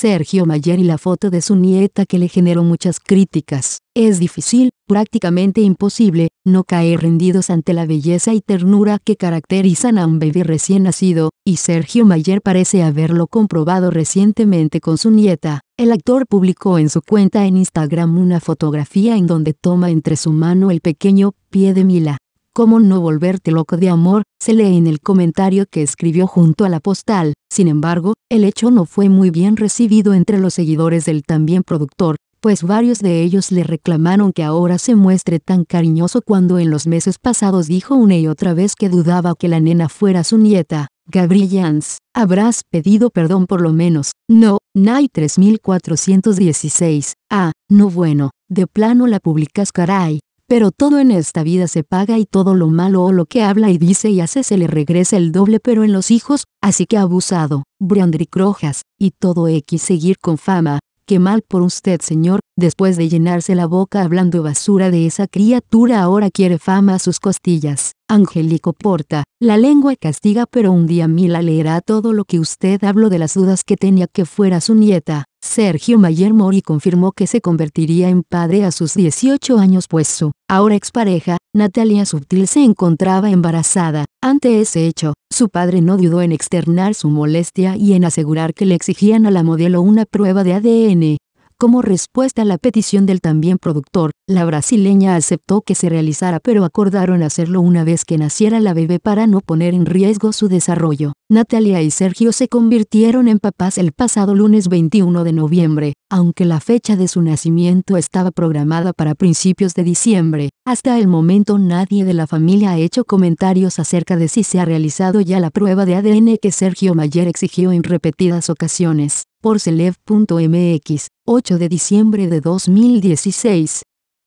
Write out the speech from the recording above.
Sergio Mayer y la foto de su nieta que le generó muchas críticas. Es difícil, prácticamente imposible, no caer rendidos ante la belleza y ternura que caracterizan a un bebé recién nacido, y Sergio Mayer parece haberlo comprobado recientemente con su nieta. El actor publicó en su cuenta en Instagram una fotografía en donde toma entre su mano el pequeño pie de Mila. ¿Cómo no volverte loco de amor? se lee en el comentario que escribió junto a la postal. Sin embargo, el hecho no fue muy bien recibido entre los seguidores del también productor, pues varios de ellos le reclamaron que ahora se muestre tan cariñoso cuando en los meses pasados dijo una y otra vez que dudaba que la nena fuera su nieta. Jans, habrás pedido perdón por lo menos. No, NAI 3416. Ah, no bueno, de plano la publicas caray. Pero todo en esta vida se paga y todo lo malo o lo que habla y dice y hace se le regresa el doble pero en los hijos, así que abusado, Briandri Crojas, y todo X seguir con fama, que mal por usted señor, después de llenarse la boca hablando basura de esa criatura ahora quiere fama a sus costillas. Angélico Porta, la lengua castiga pero un día Mila leerá todo lo que usted habló de las dudas que tenía que fuera su nieta. Sergio Mayer Mori confirmó que se convertiría en padre a sus 18 años pues su, ahora expareja, Natalia Subtil se encontraba embarazada. Ante ese hecho, su padre no dudó en externar su molestia y en asegurar que le exigían a la modelo una prueba de ADN como respuesta a la petición del también productor, la brasileña aceptó que se realizara pero acordaron hacerlo una vez que naciera la bebé para no poner en riesgo su desarrollo. Natalia y Sergio se convirtieron en papás el pasado lunes 21 de noviembre, aunque la fecha de su nacimiento estaba programada para principios de diciembre. Hasta el momento nadie de la familia ha hecho comentarios acerca de si se ha realizado ya la prueba de ADN que Sergio Mayer exigió en repetidas ocasiones por celeb.mx, 8 de diciembre de 2016.